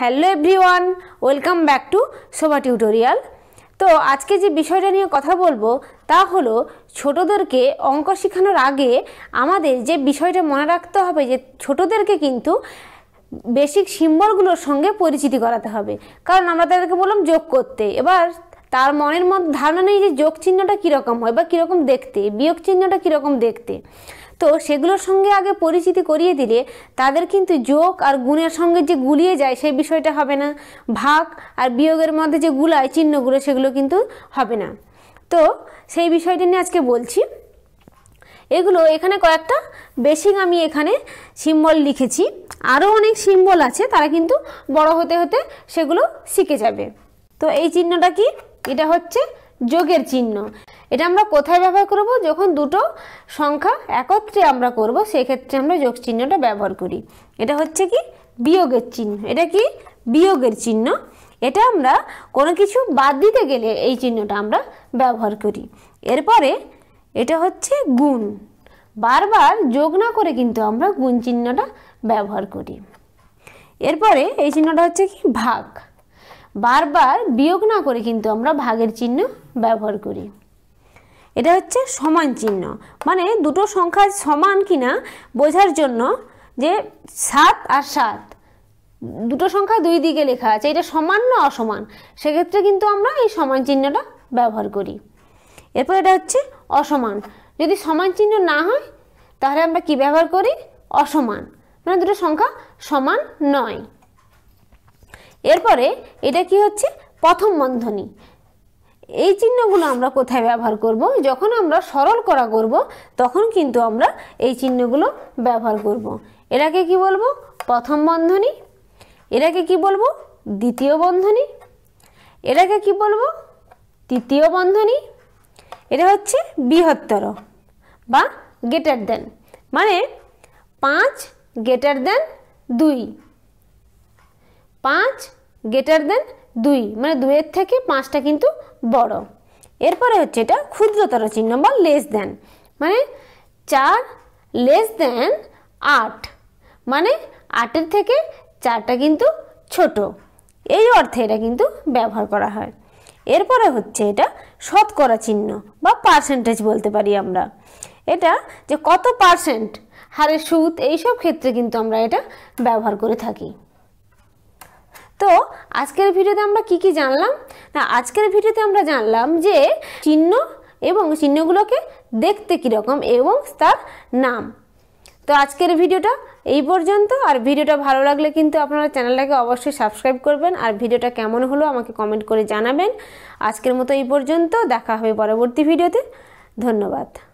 Hello everyone welcome back to Sova tutorial তো আজকে যে বিষয়টা নিয়ে কথা বলবো তা হলো ছোটদেরকে অঙ্ক শেখানোর আগে আমাদের যে বিষয়টা মনে রাখতে হবে যে ছোটদেরকে কিন্তু বেসিক সিম্বলগুলোর সঙ্গে পরিচিতি করাতে হবে কারণ আমরা তাদেরকে বললাম যোগ করতে এবার তার মনের মধ্যে ধারণা নেই যে যোগ চিহ্নটা কীরকম হয় বা কীরকম দেখতে বিয়োগ চিহ্নটা কীরকম দেখতে তো সেগুলোর সঙ্গে আগে পরিচিতি করিয়ে দিলে তাদের কিন্তু যোগ আর গুণের সঙ্গে যে গুলিয়ে যায় সেই বিষয়টা হবে না ভাগ আর বিয়োগের মধ্যে যে গুলায় চিহ্নগুলো সেগুলো কিন্তু হবে না তো সেই বিষয়টি নিয়ে আজকে বলছি এগুলো এখানে কয়েকটা বেসিক আমি এখানে সিম্বল লিখেছি আরও অনেক সিম্বল আছে তারা কিন্তু বড় হতে হতে সেগুলো শিখে যাবে তো এই চিহ্নটা কি এটা হচ্ছে যোগের চিহ্ন এটা আমরা কোথায় ব্যবহার করব যখন দুটো সংখ্যা একত্রে আমরা করব সেক্ষেত্রে আমরা যোগ চিহ্নটা ব্যবহার করি এটা হচ্ছে কি বিয়োগের চিহ্ন এটা কি বিয়োগের চিহ্ন এটা আমরা কোনো কিছু বাদ দিতে গেলে এই চিহ্নটা আমরা ব্যবহার করি এরপরে এটা হচ্ছে গুণ বারবার যোগ না করে কিন্তু আমরা গুণ চিহ্নটা ব্যবহার করি এরপরে এই চিহ্নটা হচ্ছে কি ভাগ বারবার বিয়োগ না করে কিন্তু আমরা ভাগের চিহ্ন ব্যবহার করি এটা হচ্ছে সমান চিহ্ন মানে দুটো সংখ্যা সমান কিনা বোঝার জন্য যে সাত আর সাত দুটো সংখ্যা দুই দিকে লেখা আছে এটা সমান না অসমান সেক্ষেত্রে কিন্তু আমরা এই সমান চিহ্নটা ব্যবহার করি এরপর এটা হচ্ছে অসমান যদি সমান চিহ্ন না হয় তাহলে আমরা কি ব্যবহার করি অসমান মানে দুটো সংখ্যা সমান নয় এরপরে এটা কি হচ্ছে প্রথম বন্ধনী এই চিহ্নগুলো আমরা কোথায় ব্যবহার করব যখন আমরা সরল করা করব তখন কিন্তু আমরা এই চিহ্নগুলো ব্যবহার করব। এটাকে কি বলবো প্রথম বন্ধনী এটাকে কি বলবো দ্বিতীয় বন্ধনী এটাকে কি বলবো তৃতীয় বন্ধনী এটা হচ্ছে বৃহত্তর বা গেটার দেন মানে পাঁচ গেটার দেন দুই পাঁচ গেটার দেন দুই মানে দুয়ের থেকে পাঁচটা কিন্তু বড় এরপরে হচ্ছে এটা ক্ষুদ্রতর চিহ্ন বা লেস দেন মানে চার লেস দেন আট মানে আটের থেকে চারটা কিন্তু ছোট এই অর্থে এটা কিন্তু ব্যবহার করা হয় এরপরে হচ্ছে এটা শতকরা চিহ্ন বা পার্সেন্টেজ বলতে পারি আমরা এটা যে কত পার্সেন্ট হারের সুদ এইসব ক্ষেত্রে কিন্তু আমরা এটা ব্যবহার করে থাকি তো আজকের ভিডিওতে আমরা কি কি জানলাম না আজকের ভিডিওতে আমরা জানলাম যে চিহ্ন এবং চিহ্নগুলোকে দেখতে কীরকম এবং তার নাম তো আজকের ভিডিওটা এই পর্যন্ত আর ভিডিওটা ভালো লাগলে কিন্তু আপনারা চ্যানেলটাকে অবশ্যই সাবস্ক্রাইব করবেন আর ভিডিওটা কেমন হলো আমাকে কমেন্ট করে জানাবেন আজকের মতো এই পর্যন্ত দেখা হবে পরবর্তী ভিডিওতে ধন্যবাদ